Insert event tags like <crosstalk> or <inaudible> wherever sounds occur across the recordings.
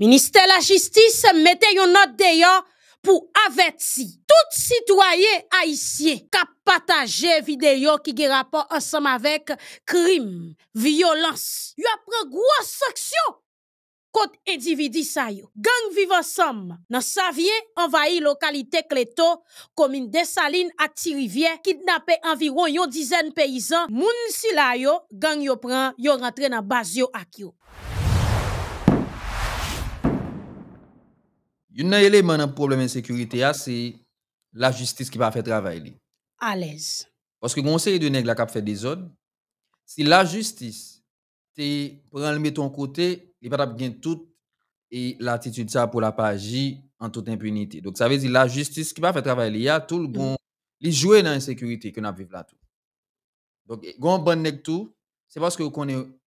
Ministère de la Justice mettait une note d'ailleurs pour avertir tout citoyen haïtien qui a partagé vidéo qui a rapport ensemble avec crime, violence. Il a pris grosse sanction contre individu ça yo. Gang vivent ensemble. Dans sa vie, envahi localité Cléto, commune salines à Tirivière, kidnappé environ une dizaine paysans. Moun silayo gang yo prend, yo rentre dans base yo ak Un élément de problème problème sécurité, c'est la justice qui va faire travail. À l'aise. Parce que de qui des autres, si la justice prend le mettre côté, il va tout et l'attitude ça pour la page en toute impunité. Donc ça veut dire la justice qui va faire travail, y a tout le mm. bon. Il joue dans l'insécurité que nous vivons là tout. Donc, quand bon nèg tout, c'est parce que vous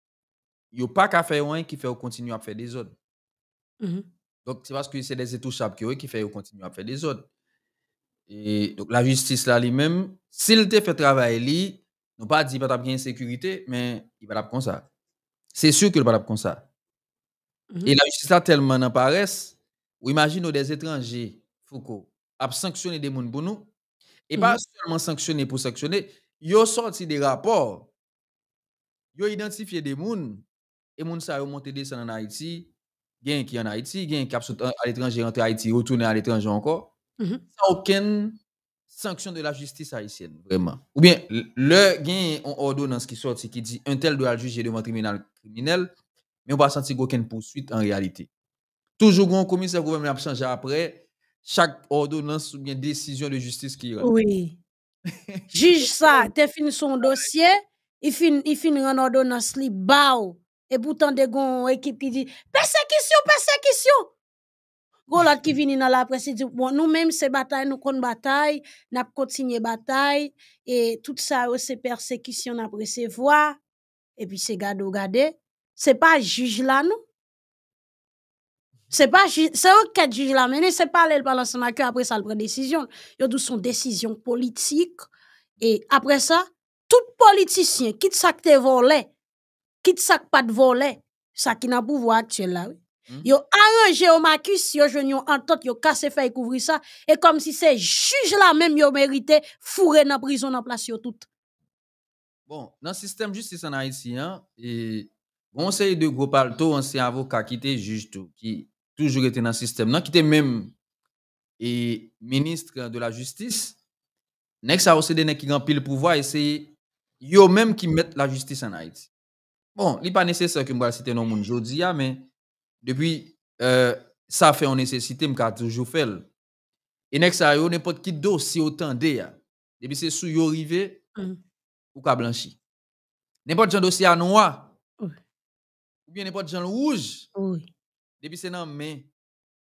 est. pas qu'à faire un qui fait continuer à faire des autres. Donc, c'est parce que c'est des étouchables qui, qui fait continuer à faire des autres. Et donc, la justice là, lui-même, s'il te fait travail, lui, nous pas dit qu'il va une sécurité, mais il va comme ça. C'est sûr qu'il va comme ça. Mhm. Et la justice là, tellement en paresse, ou imagine des étrangers, Foucault, à sanctionner des gens pour nous. Et pas mhm. seulement sanctionner pour sanctionner, ils ont sorti des rapports, ils ont identifié des gens, et les gens ont monté des en Haïti Gen qui en Haïti, gen qui à l'étranger, rentre à Haïti, retourner à l'étranger encore. Mm aucune sanction de la justice haïtienne, vraiment. Ou bien, le a en ordonnance qui sort, qui dit un tel doit juger devant tribunal criminel, mais on va sentir aucune poursuite en réalité. Toujours un commissaire gouvernement a après chaque ordonnance ou bien décision de justice qui Oui. <laughs> Juge ça, tu fini son dossier, il finit fin en ordonnance li et pourtant, des une équipe qui dit persécution, persécution. l'autre qui mm-hmm. vient dans la presse dit bon nous même c'est bataille nous prenons bataille n'a continuer bataille et tout ça oh, c'est persécution n'a voix et puis c'est gado oh, Ce c'est pas juge là nous c'est pas c'est un cas juge là mais c'est pas elle parle ensemble après ça le prend décision yo dou son décision politique et après ça tout politicien qui te volé, quitte ça pas de voler ça qui n'a pouvoir actuel là y hmm. yo arrangé au Marcus yo jeune yo entente yo casser fait couvrir ça et comme si c'est juge là même ont mérité fourré dans prison en place yo tout bon dans le système justice en Haïti hein et on de gros palto ancien avocat qui était juge tout qui toujours était dans le système non qui était même et ministre de la justice nek sa aussi des nek qui pile pouvoir c'est yo même qui mettent la justice en Haïti Bon, li pa nese sè ki mwen gwa sitè nan moun jodi ya, men, depi euh, sa fè an nese sitè mwen ka toujou fèl. E nek sa yo, nepot ki dosi otan de ya. Depi se sou yo rive, mm. ou ka blanshi. Nenpot jan dosi an wak. Ou bien, nenpot jan l'ouj. Depi se nan men,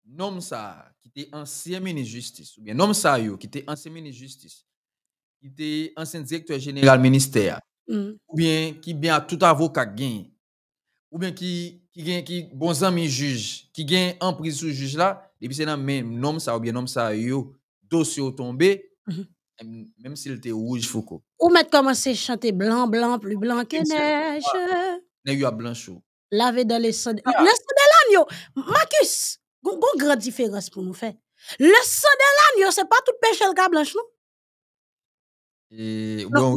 nom sa ki te ansè meni justis. Ou bien, nom sa yo ki te ansè meni justis. Ki te ansè direktor general minister ya. Mm. Ou bien qui bien à tout avocat gagne. Ou bien qui qui gagne qui bon amis juge, qui gagne en prise sous juge là, et puis c'est dans même nom ça ou bien nom ça yo dossier tombé. Mm-hmm. Même s'il était rouge Foucault. Ou mettre commencer chanter blanc blanc plus blanc que neige. Neige à blanchot. Laver dans ah. le sang. Le sang de l'agneau, Marcus, gon grande différence pour nous faire. Le sang de l'agneau, c'est pas tout péché le blanche non? Et, bon,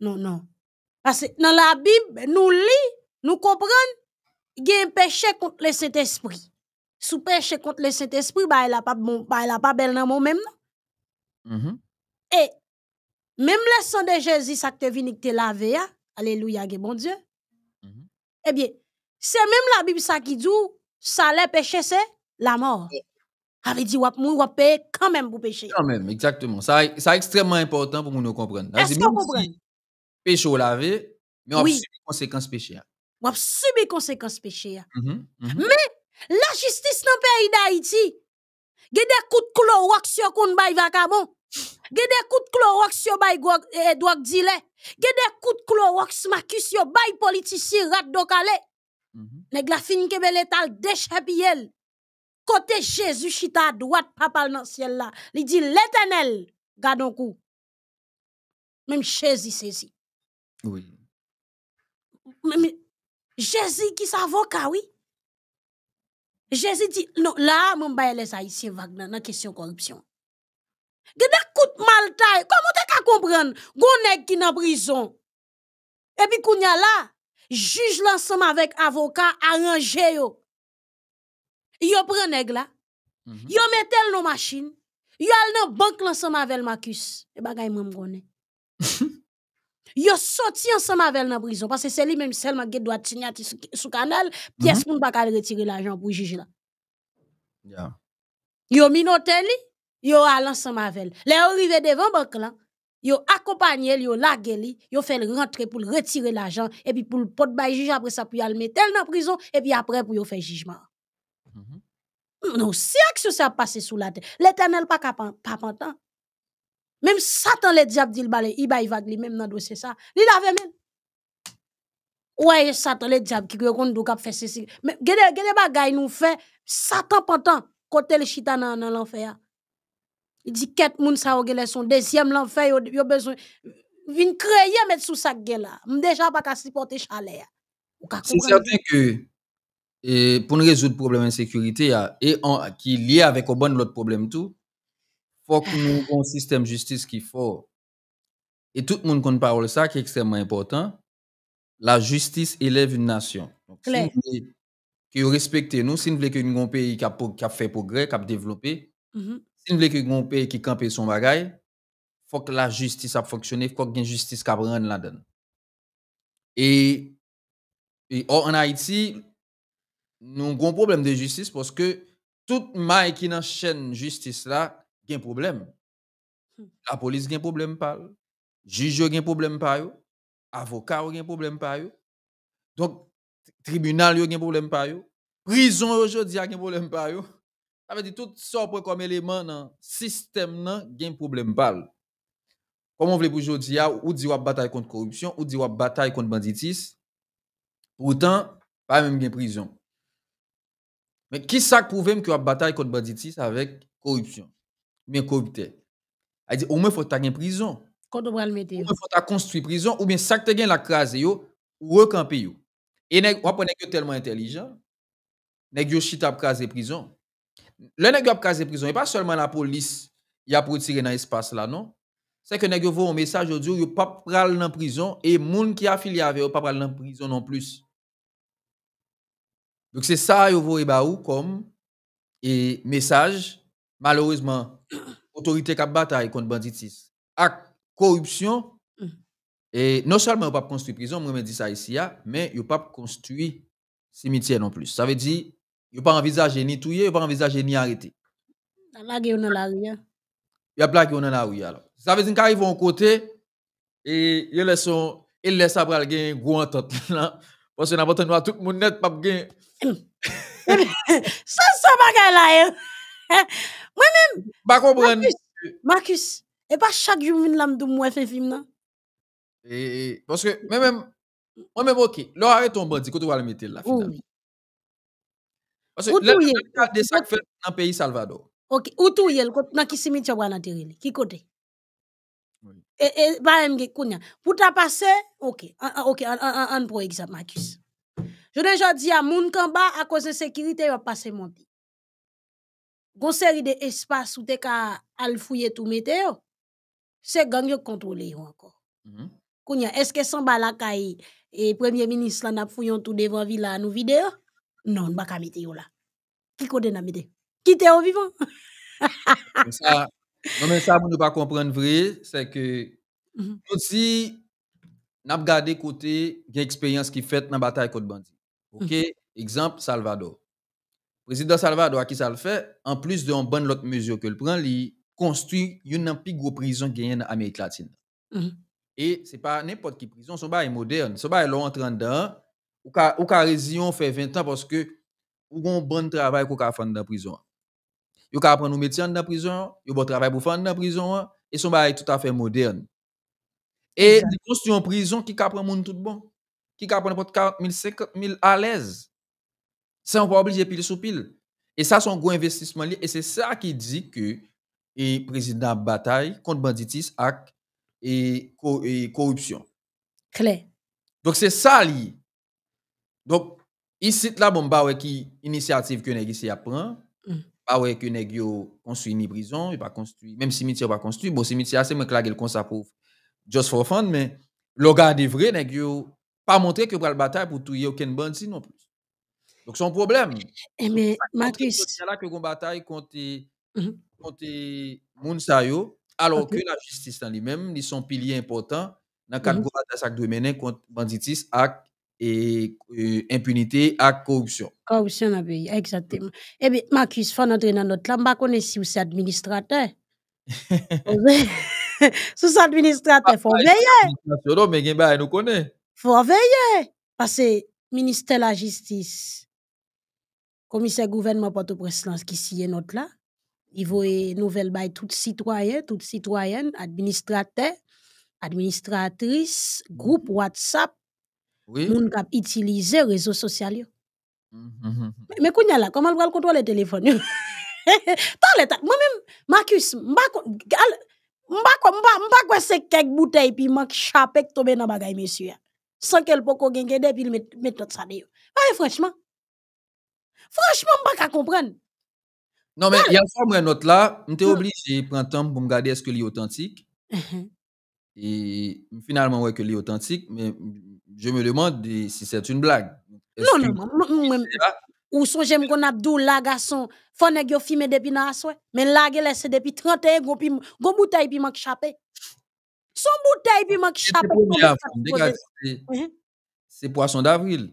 non, non. Parce que dans la Bible, nous lisons, nous comprenons, il y a un péché contre le Saint-Esprit. Sous péché contre le Saint-Esprit, bah, il a pas, bon, bah, pas belle dans mon même mm-hmm. Et même le sang de Jésus, ça te vini te laver, hein? alléluia, bon Dieu. Mm-hmm. Eh bien, c'est même la Bible ça qui dit, ça les péché, c'est la mort. Il dit, wap mou, wap quand même pour péché. Quand même, exactement. Ça, ça extrêmement important pour nous comprendre. Est-ce que vous comprenez? péché au lavé, mais on oui. subit les conséquences péché. On subit les conséquences péché. Mm -hmm, mm -hmm. Mais la justice dans le pays d'Haïti, il y a des coups de chlorox sur qu'on bail Vacamon. Il y a des coups de chlorox sur bail Edouard Dile. Il y a des coups de chlorox Marcus sur bail politicien rat d'Okale. Nèg la fin que l'étal déchapiel. Côté Jésus chita à droite papa dans ciel là. Il dit l'Éternel, gardons coup. Même Jésus saisi. Oui. Mais, Jésus qui s'avocat, oui. Jésus dit, non, là, mon bail les Haïtiens vagues dans la question corruption. Gede kout mal taille, te ka kompren, gonek ki prison. Et puis, kounya la, juge l'ensemble avec avocat, arrange yo. Yo pren nèg la, -hmm. yo metel nou machine. yo al nan banque l'ensemble avec Marcus E bagay mwen mgone. <laughs> yo sorti ensemble avec dans prison parce que c'est lui même seulement qui doit signer sous canal pièce mhm. pour ne pas retirer l'argent pour juger là. Yeah. Yo minoté li, yo allé ensemble avec. Les arrivé devant banque là, yo accompagné yo lagué li, yo fait rentrer pour retirer l'argent et puis pour le porte juge après ça pour aller mettre dans prison et puis après pour yo faire jugement. Mhm. Non, si action ça passé sous la tête, l'éternel pas pas pantan. Même Satan le diable dit le balai, il va lui même dans le dossier ça. Il avait même. Ouais, Satan le diable qui reconnaît qu'on fait ceci. Mais gade gade bagay nous fait Satan pendant côté le chita dans l'enfer. Il dit quatre moun ça ou son deuxième l'enfer yo, a besoin vin créer mettre sous gueule, là. M déjà pas qu'à supporter chalet. C'est certain que pour résoudre le problème de et qui est lié avec un bon l'autre problème tout faut que nous avons un système de justice qui est fort. Et tout le monde compte de ça, qui est extrêmement important. La justice élève une nation. Donc, Claire. si vous respectez nous, si vous voulez que nous un pays qui a, fait progrès, qui a développé, mm-hmm. si vous voulez que nous pays qui campe son bagage, il faut que la justice a fonctionné, il faut que une justice qui pris la la Et, et en Haïti, nous avons un problème de justice parce que toute maille qui est dans la chaîne justice là, un problème. Hmm. La police de problème pas. Juge n'a problème pas yo. Avocat L'avocat problème pas yo. Donc tribunal yo de problème pas yo. Prison aujourd'hui n'a problème pas yo. Ça veut dire tout sort comme élément dans système pas de problème Comme Comment voulez-vous aujourd'hui ou dit ou bataille contre corruption ou dit ou bataille contre banditisme. Pourtant pas même une prison. Mais qui ça prouve que des bataille contre banditis avec corruption bien corrupté. Elle dit, au moins, faut que tu prison. Quand on va le mettre. Au moins, faut que tu prison, ou bien, ça que tu la crase, ou yo. Et on apprend que tellement intelligent, nèg yo chita ap prison. Le nèg yo kaze prison, et pas seulement la police y a retiré dans espace là non. C'est que nèg yo voit un message aujourd'hui yo pas pral dans prison et moun qui affilié avec yo pas pral dans prison non plus. Donc c'est ça yo voit ba comme et message malheureusement autorité qui bataille contre banditisme, avec corruption, et non seulement pas construit prison, moi je dis ça ici, mais pouvez pas construit cimetière non plus. Ça veut dire, pouvez pas envisager ni tuer, ils pas envisager ni arrêter. La guerre dans la rue. Il y a blague dans la rue Ça veut dire qu'ils en côté et ils laissent ils laissent après gagner gros entente là parce que nous avons tout le monde net pas gagner. Ça ça bagaille là. Moi même. Pas comprendre. Marcus, et pas chaque humain là me moi fait film là. Et parce que moi même moi même OK. Là arrête ton bandit, tu vas le mettre là finalement. Parce que là des sacs fait dans pays Salvador. OK, où tout y est dans qui cimetière va enterrer Qui côté Et et pas bah, même kounya. Pour ta passer OK. OK, un pour exemple Marcus. Je ne dit à moun kamba à cause de sécurité va passer mon pays gon série de espace où tu ka al fouye tout mette yo, c'est gang yo contrôle encore. Mm-hmm. Kounya, est-ce que Samba la kay, et e premier ministre la n'a fouyon tout devant villa nous vidéo? Non, n'a pas mette yo la. Qui kode na mette? Qui t'es en vivant? ça, non mais ça, vous ne pas comprendre vrai, c'est que, nous si, n'a gardé côté, l'expérience expérience qui fait dans la bataille contre bandit. Ok? Mm-hmm. Exemple, Salvador. Président Salvador, qui ça le fait, en plus de bonne de mesure que le prend, il construit une plus grosse prison est en Amérique latine. Mhm. Et ce n'est pas n'importe qui prison, bail est moderne. Son bail pas en train de ou ka, fait 20 ans parce que ou un bon travail qu'on fait dans la prison. Yo ka apprendre métier dans la prison, yo bon travail pour faire dans la prison et son bail tout à fait moderne. Et construit une prison qui ka prendre monde tout bon, qui ka prendre n'importe 000 à l'aise. Ça, on pas obliger pile sur pile. Et ça, son gros investissement. Et c'est ça qui dit que le président bataille contre banditisme et, et, corruption. clair. Donc, c'est ça lié. Donc, ici, là, bon, bah, ouais, qui initiative que nèg ici apprend, mm. Bah, ouais, que nèg on construit ni prison, il pas construit, même cimetière pas construit. Bon, cimetière, c'est moi qui le pour just for fun, mais le gars de vrai, ne pas montré que pour la bataille pour tout, a aucun bandit non plus. Donc, c'est un problème. Et eh, mais, Marcus... C'est là que on bataille contre, mmh contre Mounsayo, alors que la justice en lui-même, ils sont piliers important dans le cadre de la contre banditisme et, et euh, impunité à corruption. Corruption dans le pays, exactement. Eh bien, Marcus, il faut entrer dans notre là, je connais si vous êtes administrateur. Sous administrateur, il faut veiller. <laughs> Il faut veiller. Parce que ministère de la Justice, commissaire gouvernement port au qui s'y est notre là, il une nouvelle bail tout citoyen, toute citoyenne, administrateur, administratrice, groupe WhatsApp, oui. utilise kap utiliser réseaux sociaux. Mm-hmm, mm-hmm. Mais kounya là, comment va contrôler le téléphone <laughs> moi-même Marcus, m'ba m'ba m'ba quoi c'est quelques bouteilles puis manque chapek tomber dans bagaille monsieur. Sans qu'elle poko depuis puis met tout ça Mais franchement Franchement, je ne pas comprendre. Non, mais il y a une note là, je suis hum. obligé de prendre temps pour me est-ce que est authentique. Uh-huh. Et finalement, ouais, que est authentique, mais je me demande si c'est une blague. non, non, non, Ou son j'aime qu'on Abdou la garçon, faut que yo depuis la soirée. mais la c'est depuis 31 gon a une bouteille qui m'a échappé. Son bouteille qui m'a échappé. Uh-huh. C'est poisson d'avril.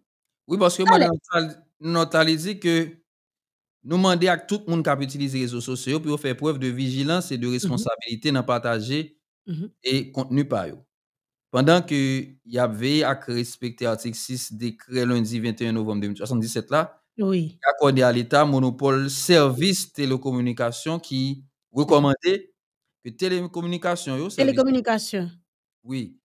Oui, parce que Madame dit que nous demandons à tout le monde qui utilise les réseaux sociaux pour faire preuve de vigilance et de mm-hmm. responsabilité dans le partager mm-hmm. et contenu par eux. Pendant que y avait à respecter l'article 6 décret lundi 21 novembre 2077 là, oui. accordé à l'État monopole service télécommunication qui recommandait que télécommunication. télécommunication. Oui.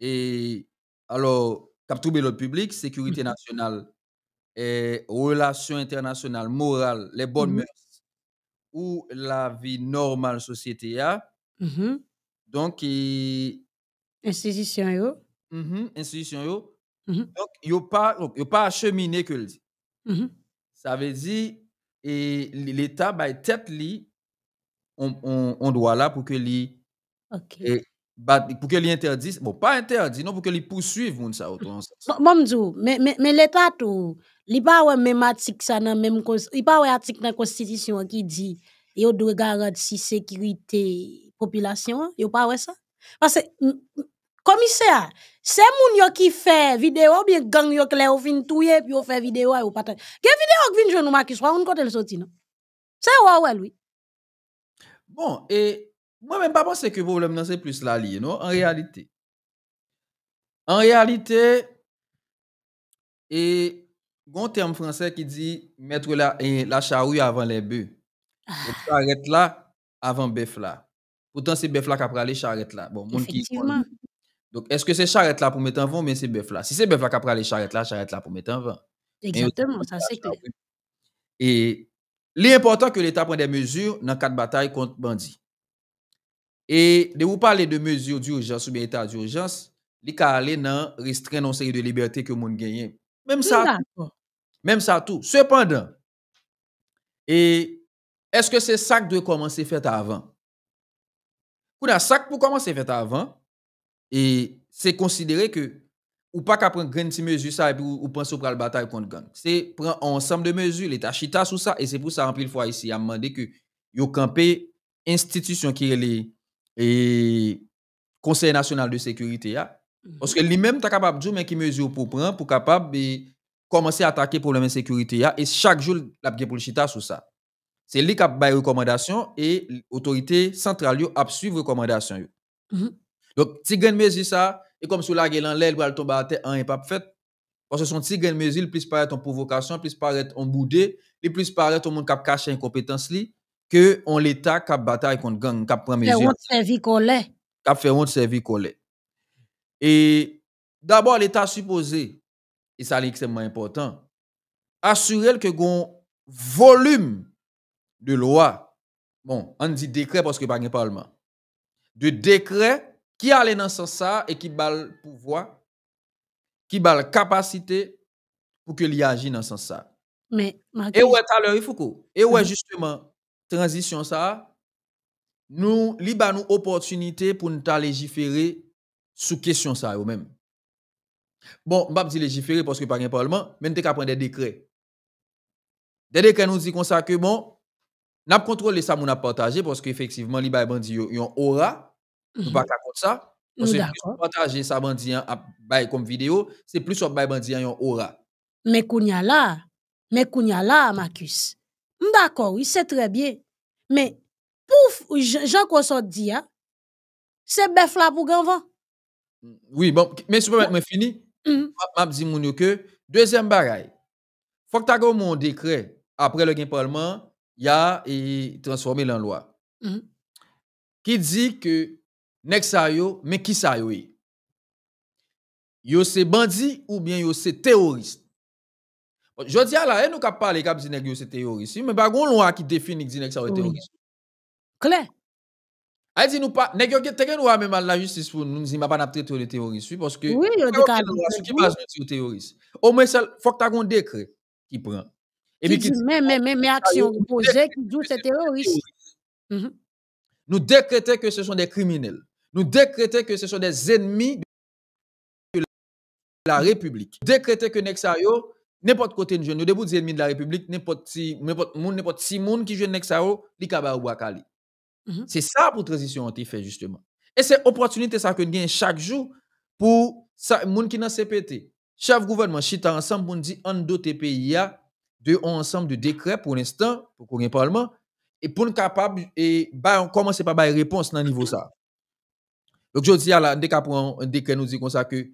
Et alors, trouver le public, sécurité mm-hmm. nationale, et relations internationales, morale, les bonnes mm-hmm. mœurs, ou la vie normale société a. Mm-hmm. Donc, et... Institution yo. institution yo. Donc, yo pas, yo pas acheminé que Ça veut dire, et l'État, by tête on, on, doit là pour que li, pour que les bon, pas interdit, non, pour que les poursuivent, moun ça, autant. Moi, mais, l'État, tout, il pas ouais même article ça même pas article dans la constitution qui dit il doit garantir sécurité population, il pas de ça. Parce que commissaire, c'est moun yo qui fait vidéo bien gang yo clair fin touyer puis yo fait vidéo et y partage. Quelle vidéo qui vient de nous marquer soit on côté le sorti non. C'est ouais ouais lui. Bon, et moi même pas pensé que vous vous me plus la liye, non En réalité, En réalité, il y a un terme français qui la, mettre eh, la charrue avant les bœufs. Ah. là là la avan Pourtant la. c'est Pourtant, bef la ka là charrette la. Bon, mon Donc, est-ce que c'est charrette là pour mettre en vent, mais c'est bœuf là. Si c'est bœuf là a les charrettes là, charrette là pour mettre en vent. Exactement, ça c'est clair. Et l'important que l'État prenne des mesures dans quatre batailles contre bandits. Et de vous parler de mesures d'urgence ou bien état d'urgence, les n'a restreint une série de libertés que le monde gagne. Même ça, même ça tout. Cependant, et est-ce que c'est ça qui commencer à faire avant? un sac, pour commencer à faire avant, et c'est considéré que ou pas qu'à prendre une mesure ça et vous pensez prendre pour la bataille contre gang. C'est prendre ensemble de mesures, l'état chita sous ça, et c'est pour ça, en le fois ici, il a demandé que vous campez institution qui est les et Conseil national de sécurité. Parce que mm-hmm. lui-même, tu capable de dire mais qui mesure pour prendre pour capable commencer à attaquer le problème de sécurité. Et chaque jour, la pour le chita sur ça. C'est lui qui a des recommandation et l'autorité centrale mm-hmm. e a suivi les recommandations. Donc, si vous mesure ça, et comme si vous avez l'air, va tomber à terre, un pas fait. Parce que son petit gain mesure, plus paraître en provocation, plus paraître en boudé, plus paraître au monde qui a caché incompétence. Li, que on l'État qui bataille contre gang, qui pris mesure. Fait collé. Qui Et d'abord, l'État supposé, et ça c'est extrêmement important, assurer que gon volume de loi, bon, on dit décret parce que pas un parlement, de décret qui allait dans ce sens et qui le pouvoir, qui la capacité pour que l'y agisse dans ce sens. Mais, Et ouais, il faut Et ouais, mhm. justement, transition ça, nous, liba nous opportunité pour nous légiférer sous question ça ou même. Bon, je ne légiférer parce que par un parlement, mais nous prendre des décrets. Des décrets nous disent comme ça que bon, n'a contrôlé ça, nous avons partagé parce qu'effectivement, les bandits ont aura. on aura, Nous mhm. pas contre ça. Parce que plus partager ça, bandit comme vidéo, c'est plus sur bandit ont aura. Mais a là, mais a là, Marcus, D'accord, oui, c'est très bien. Mais, pouf, Jean Kossot dit, hein? c'est bœuf là pour grand vent. Mm, oui, bon, mais si je fini, je mm-hmm. dis que, deuxième bagaille, faut que tu aies mon décret après le gain parlement, il y a et transformé en loi. Mm-hmm. Qui dit que, nek sa yo, mais qui sa yo? Yo c'est bandit ou bien yo c'est terroriste? Je dis à la haine, nous avons parlé de c'est terroriste, mais pas une loi qui définit que c'est terroriste. Claire. Elle dit nous pas, nèg yo pas nous même à la justice pour nous nous m'a pas traiter le terroriste parce que Oui, yo qui pas de terroriste. Au moins faut que tu un décret qui prend. Et puis mais, mais mais mais action projet qui dit c'est terroriste. Mm-hmm. Nous décréter que ce sont des criminels. Nous décréter que ce sont des ennemis de la République. Décréter que n'exario N'importe côté de jeune, debout des ennemis de la République, n'importe si n'importe monde, n'importe si monde qui jeune ça, li kaba ou bakali. Mhm. C'est ça pour transition anti fait justement. Et c'est opportunité ça que gagne chaque jour pour ça monde qui dans CPT. Chef gouvernement chita ensemble pour nous dire en doté pays de ensemble de décrets pour l'instant pour qu'on parlement et pour nous capable et bah on commence pas une réponse dans niveau ça. Donc je dis à la on prend un décret nous dit comme ça que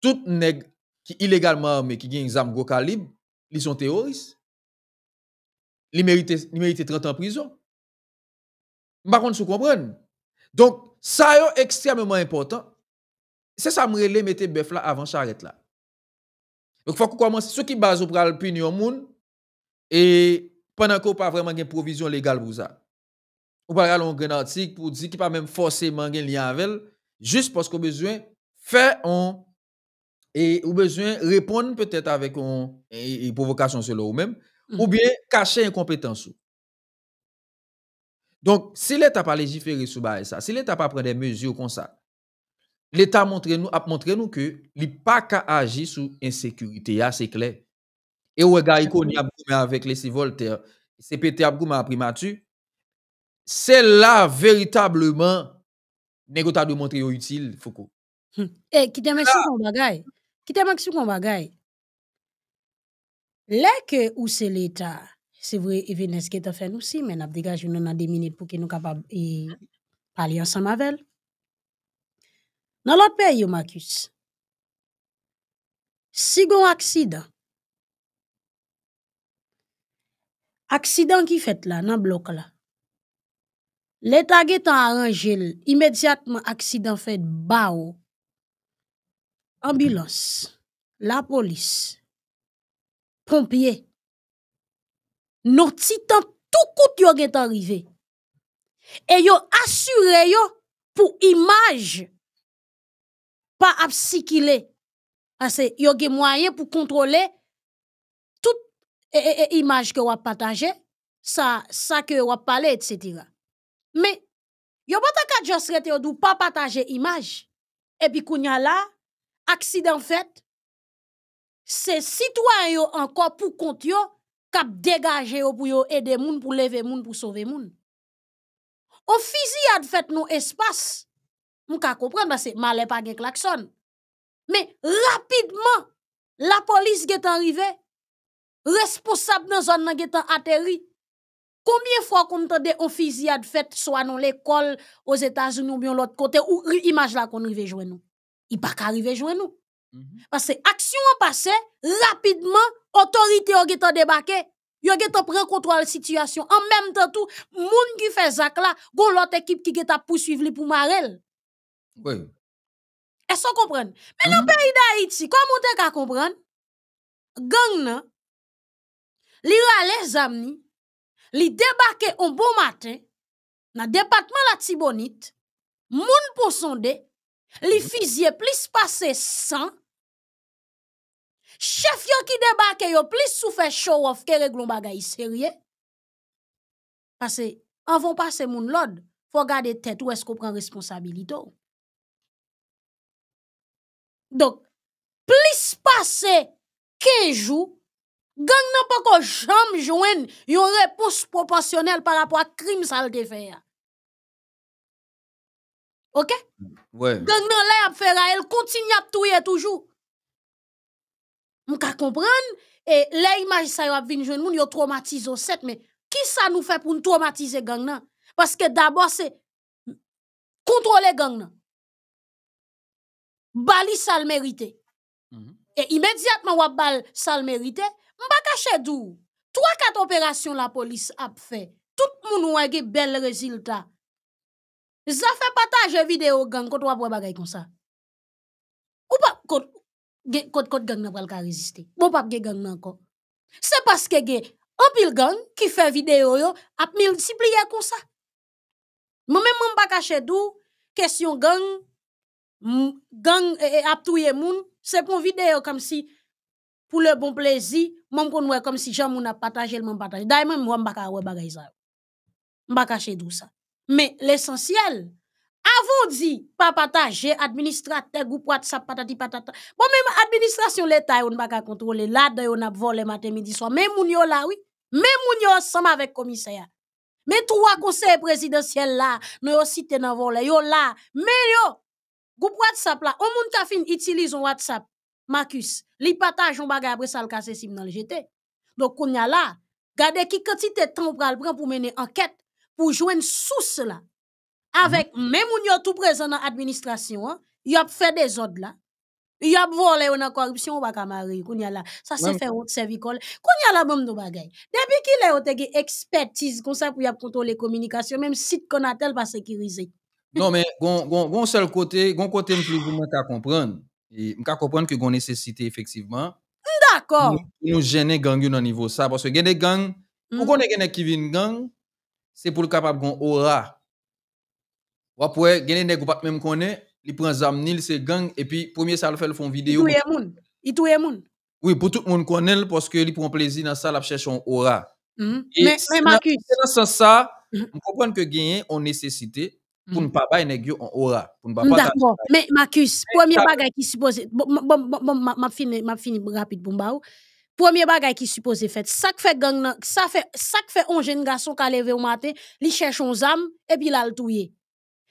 tout nèg qui illégalement mais qui gagne des armes gros calibre, ils sont terroristes. Ils méritent, 30 ans en prison. Par contre, vous comprenez. Donc, ça est extrêmement important. C'est ça que je mettre bœuf là avant charrette là. Donc, il faut qu'on commence. Ceux qui basent pour le punir et pendant qu'on pas vraiment de provision légale pour ça. pouvez pas un grand article pour dire qu'il pas même forcément de lien avec juste parce qu'on besoin faire un et au besoin répondre peut-être avec une, provocation sur eux même, ou mhm. bien cacher une compétence. Donc, si l'État pas légiféré sur ça, si l'État pas prend des mesures comme ça, l'État montre nous, a montré nous que il pas qu'à agir sur insécurité, c'est clair. Et ou qu'on il a avec les Voltaire, c'est peu à primature. C'est là véritablement, négociateur de montrer utile, Foucault. Hum. Eh, qui te met sur ton bagage. Qui te maxi kon bagay? ou se l'état, c'est vrai, il ce qui est fait nous si, mais nous dégage nous dans de minutes pour que nous capables de parler ensemble avec elle. Dans l'autre pays, Marcus, si vous accident, accident qui fait là, dans le bloc là, l'État est arrangé immédiatement, accident fait bas ambulance, la police, pompiers, nos titans, tout coup yon est arrivé. Et yon assure yon pour image pas absikile. Parce que yon moyen pour contrôler toute image que vous partagez, ça, ça que vous etc. Mais, yon pas rete cas de pas partager image. Et puis, accident fait, ces citoyens encore pour compte yo dégagé dégager pour yo aider moun pour lever moun pour sauver moun. On fusillade fait nos espace. nous ka comprendre c'est que pa pas klaxon. Mais rapidement la police est arrivée, responsable dans zone nan atterri. Combien de fois qu'on entendait on fusillade fait soit dans l'école aux États-Unis ou bien l'autre côté ou image là qu'on arrive jouer nous il pas arriver jouer nous. Mhm. Parce que action en passé, rapidement, autorité ont été débarqué. Yo contrôle de la situation. En même temps tout, moun qui fait ça, la, gon l'autre équipe qui a poursuivre li pour Marel. Oui. Est-ce qu'on comprend? Mais dans le mhm. pays d'Haïti, comment on ka comprendre? Gang nan, li les zamni, li débarqué un bon matin, dans département la Tibonite, moun pour sonder, Li fizye plis pase san, chef yo ki debake yo plis sou fe show off ke reglon bagay serye, pase an von pase moun lod, fo gade tet ou esko pren responsabilito. Dok, plis pase kejou, gang nan pa ko jam jwen yo repos proporsyonel par apwa krim salte feya. OK Ouais. Gang nan lè ap elle continue à touyer toujours. On ka comprendre et les images ça y ap vinn joindre moun yo traumatise au set mais qui ça nous fait pour nous traumatiser gang nan Parce que d'abord c'est contrôler gang nan. Bali ça le mérité. Mhm. Et immédiatement wap bal ça le mérité, pas cacher d'où. Trois quatre opérations la police a fait. Tout moun un bel résultat. Zafè pataje vidéo gang kote wap wè bagay kon sa. Ou pas kote kote gang nan pral ka résister. Bon pas gen gang nan parce Se paske gen pile gang ki fait video yo ap multipliye kon sa. même men mwen bakache dou, question gang, gang a e, e, ap moun, se pour video kom si pour le bon plaisir même kon voit comme si jan moun ap pataje, mon partage Da même mwen mwen baka wè bagay sa. cacher dou sa. Mais l'essentiel, avant dit, pas partager, administrateur, groupe WhatsApp, patati patata. Bon, même administration l'État, on ne va pas contrôler. Là, on a volé matin, midi, soir. Même on là, oui. Même on ensemble avec commissaire. Mais trois conseils présidentiels là, nous aussi, cité dans volé, yo là. Mais yo, groupe WhatsApp là, on moun fin utilise WhatsApp. Marcus, li partage on bagay après ça le casser sim dans le JT Donc, on y a là, gardez qui quantité de temps prend pour mener enquête pour jouer une sous là Avec mhm. même on tout présent dans l'administration, hein, il y a fait des ordres là. Y a volé en corruption ou pas mari, Ça là. Ça c'est fait service servicole. a là bon de choses. Depuis qu'il est te une expertise comme ça pour y a les communications même site qu'on a tel pas sécurisé. non mais gon gon seul côté, gon côté plus vous à comprendre. Et peux comprendre que gon nécessité effectivement. D'accord. Nous, nous gêner gang au niveau ça parce que a des gangs, mm. ou y gens qui vient gang c'est pour le capable gon aura. Ou après, gagner nèg ou pas même connaît, il prend zam nil c'est gang et puis premier ça le fait le font vidéo. Il moun. Il touye moun. Oui, pour tout le monde connaît parce que li prend plaisir dans ça, la cherche on aura. Mm-hmm. Mais Marcus, Dans dans sens ça, mm-hmm. on comprend que gagner on nécessité mm-hmm. pour ne pas avoir nèg on aura, D'accord. Mais Marcus, premier bagage qui suppose bon bon m'a fini m'a rapide premier bagay qui suppose fait. Ça fait gang, ça fait, ça fait un jeune garçon qui a levé au matin, il cherche un zame et puis l'a le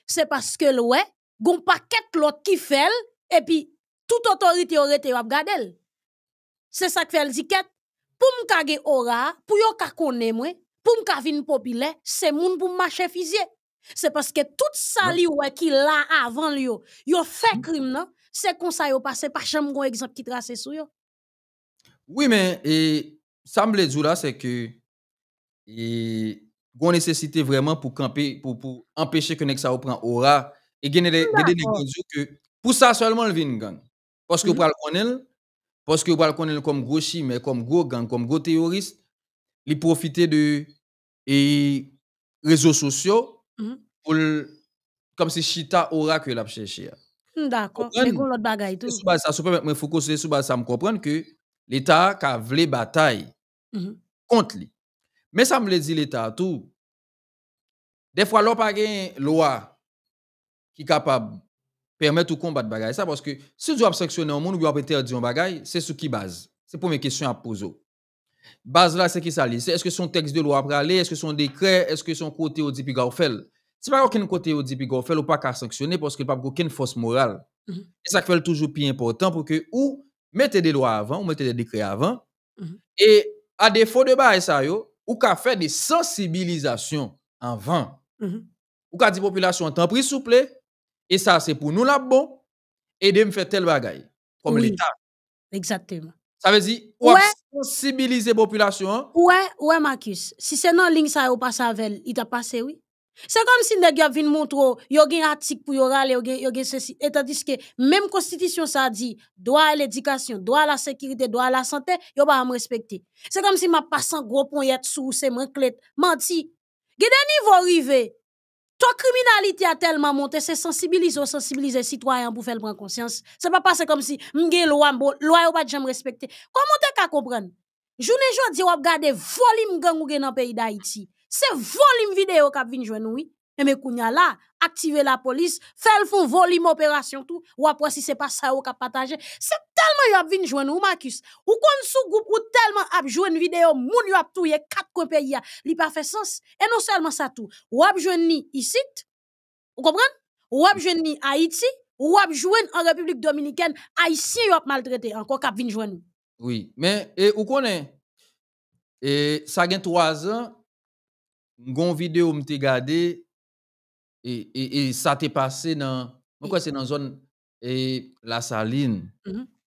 C'est parce que l'oué, gon paquet l'autre qui fait, et puis, toute autorité aurait été abgadé. C'est ça qui fait le zikette Pour m'kage aura, pour yon ka konne moué, pour m'kavin populaire, c'est mon pour marcher fizye. C'est parce que toute ça li ouè qui l'a avant li yo, yo fait crime, C'est comme ça yo passe, pas jamais un exemple qui trace sur yo. Oui, mais et, ça me dit là, c'est que a une nécessité vraiment pour camper, pour, pour empêcher que Nexa prend aura et gagner des que pour ça seulement le vin Parce que vous mmh le parce que vous le connaître comme gros mais comme gros gang, comme gros terroriste, il profite de et réseaux sociaux mmh. pour comme si chita aura que l'a cherché. Mmh, d'accord, mais l'autre bagaille tout. Ça, ça me comprendre que l'État a voulu bataille mmh contre lui. Mais ça me le dit l'État tout. Des fois, l'on pas une loi qui est capable de permettre de combattre bagaille ça parce que si tu as sanctionné un monde ou interdit un bagaille, c'est sur qui base C'est pour mes questions à poser. Base là, c'est qui ça Est-ce que son texte de loi après aller Est-ce que son décret Est-ce que son côté au DP Garfel Si pas aucun côté au ne ou pas qu'à sanctionner parce qu'il n'y a pas aucune force morale. Mmh Et ça fait toujours plus important pour que ou mettez des lois avant, ou mettez des décrets avant. Mhm. Et à défaut de ça yo, ou qu'à faire des sensibilisations avant. Mhm. Ou qu'à dire population tant pris souple et ça c'est pour nous là bon et de me faire tel bagaille comme l'état. Exactement. Ça veut dire sensibiliser population. Hein? Ouais, ouais Marcus, si c'est non ligne ça ou passe avec, il t'a passé oui. C'est comme si montrer qu'il y a un article pour y rale yo y a ceci et tandis que même constitution ça dit droit à l'éducation droit à la sécurité droit à la santé vont pas me respecter. C'est comme si m'a passe un gros poignet sous c'est moins clé menti. Gen niveau niveaux rivé. Ta criminalité a tellement monté c'est sensibiliser sensibiliser citoyen pour faire prendre conscience. C'est pas passé comme si m'gen loi loi yo pas jamais respecter. Comment t'es peux comprendre? Journée jodi ou regarder volume gang ou gen dans pays d'Haïti c'est volume vidéo qui vient jouer nous. Et y kounya là, activez la police, faire le fond volume opération tout, ou après si c'est pas ça ou qu'a partagé C'est tellement y a vinn joine Marcus. Ou kon sous groupe ou tellement a joué une vidéo, moun y a touye quatre coins pays, li pas fait sens. Et non seulement ça tout. Ou a joine ni ici. Vous comprenez Ou a Haïti, ou a joine en République Dominicaine, haïtien y a maltraité encore qu'a vinn joine nous. Oui, mais et ou connaît Et ça gagne trois ans gon vidéo me gardé et, et, et, ça t'est passé dans e pourquoi c'est dans zone et la saline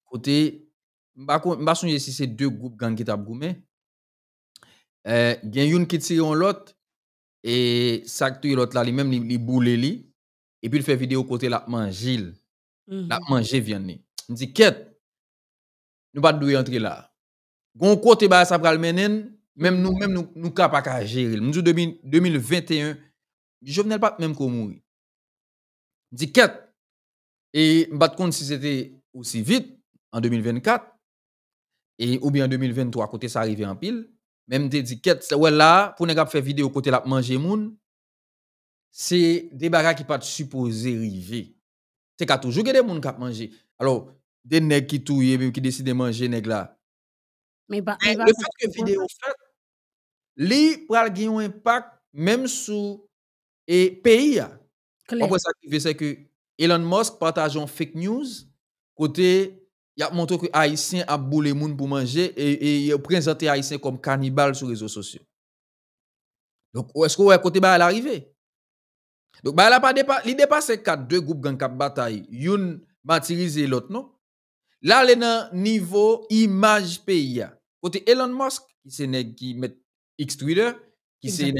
côté mhm. si c'est deux groupes gang qui t'a goumé euh gen yon qui tire l'autre et ça tue l'autre là li même li, boule li et puis il fait vidéo côté la mangil la mhm. manger vient ni dit nous pas doit entrer là gon côté ba ça pral menen même nous, même nous, nous pas qu'à gérer. Nous 2021, je venais pas même qu'on mourir. Dit 4. Et je compte si c'était aussi vite en 2024 et ou bien en 2023 côté ça arrivait en pile. Même des étiquettes. c'est ouais là pour ne pas faire vidéo côté la manger moun. C'est des bagages qui pas supposé arriver. C'est qu'à toujours des moun qui manger. Alors des nèg qui touillent et qui décident de manger nèg là. Mais, bah, bah le fait que vidéo li pral gen yon même menm sou e pays. ya. Anpwen sa ki ve se ke Elon Musk partaj fake news kote yap montre que Haitien ap boule moun pou manje e, e, e prezente Haitien kom kanibal sou rezo sosyo. Donk ou esko ou e kote ba al arrive? Donk ba al ap depa, li se kat de goup gen kap batay yon matirize lot non? La le nan niveau image pays. ya. Kote Elon Musk ki se neg ki met X Twitter, qui c'est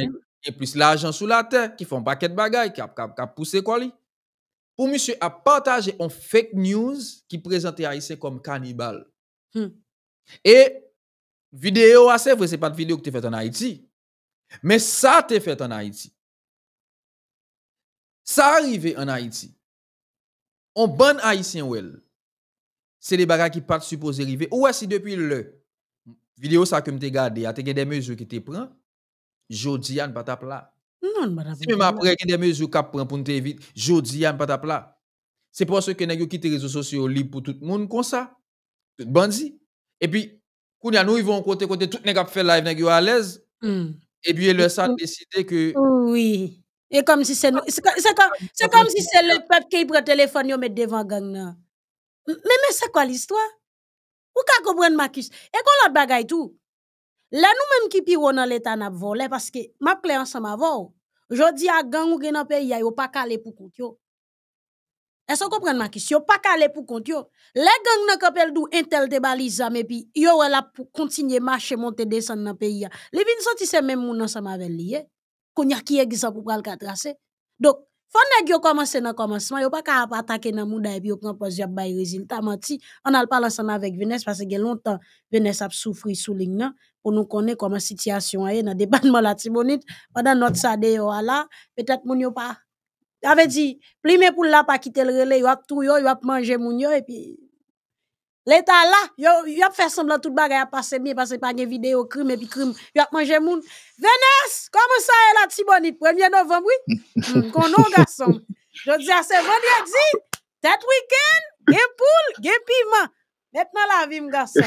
plus l'argent sous la terre, qui font un paquet de bagailles, qui a, poussé quoi Pour monsieur a partagé une fake news qui présentait Haïtien comme cannibale. Hmm. Et vidéo assez, ah, vous c'est pas de vidéo que tu fait en Haïti. Mais ça te fait en Haïti. Ça arrive en Haïti. On bon Haïtien, well. C'est les bagages qui pas supposés arriver. Ou est-ce depuis le vidéo ça que me gardé, il y a des mesures qui te prend. Jodi an pas là. Non, madame. Si même après des mesures qui prend pour te éviter, jodi a pas là. C'est parce que nèg yo les réseaux sociaux libres pour tout le monde comme ça. Tout bandi Et puis kounya nous ils vont côté côté tout nèg a fait live nèg yo à l'aise. Hmm. Et puis le ça décider que Oui. Et comme si c'est c'est comme, si c'est le peuple qui prend téléphone yo met devant gang Mais mais c'est quoi l'histoire Ou ka kompren ma kis? E kon la bagay tou. Le nou menm ki piwona letan ap vole, paske map klen an san ma vo. Jodi a gang ou gen an peyi a yo pa kale pou kont yo. E san kompren ma kis? Yo pa kale pou kont yo. Le gang nan kapel dou entel te bali zame pi, yo wala pou kontinye mache monte desen an peyi a. Le vin santi se menm ou nan san ma ven liye. Konya ki ye gisa pou pral ka trase. Dok, Fon yo commencé nan commencement, yo pa ka ap atake nan mouda epi yo pran pos di bay résultat, Manti, an al pal ensemble avèk Vénès, parce gen longtemps Vénès ap soufri sou ling nan, pou nou situation koman situation aye nan debatman la tibonit, pendant notre sa de yo ala, petèt moun yo pa. Ave di, pli me pou la pa kite le relais, yo ap tou yo, yo ap manje moun yo, epi... l'état la, yo, il ap fè semblant tout bagay ap pase mi, pase pa gen crime krim, epi krim, yo ap manje moun. Vénès, comment Tibonite, 1er novembre, oui. Konon <laughs> mm, garçon Je dis à ce vendredi, tet week-end, gen poule, des piment. Maintenant la vie, mon garçon.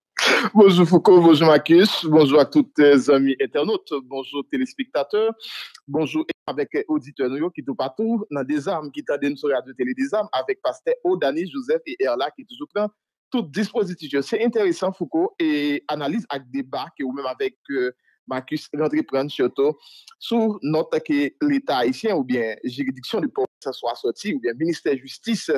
<laughs> bonjour Foucault, bonjour Marcus, bonjour à tous les amis internautes, bonjour téléspectateurs, bonjour avec auditeurs qui tout partout, dans des armes qui t'aident sur Radio Télé des armes, avec Pasteur Odani, Joseph et Erla qui toujours là. Tout dispositif, c'est intéressant Foucault, et analyse avec débat, qui ou même avec. Euh, Marcus rentre prendre surtout sous note que l'État haïtien ou bien juridiction du ça soit sorti ou bien ministère de justice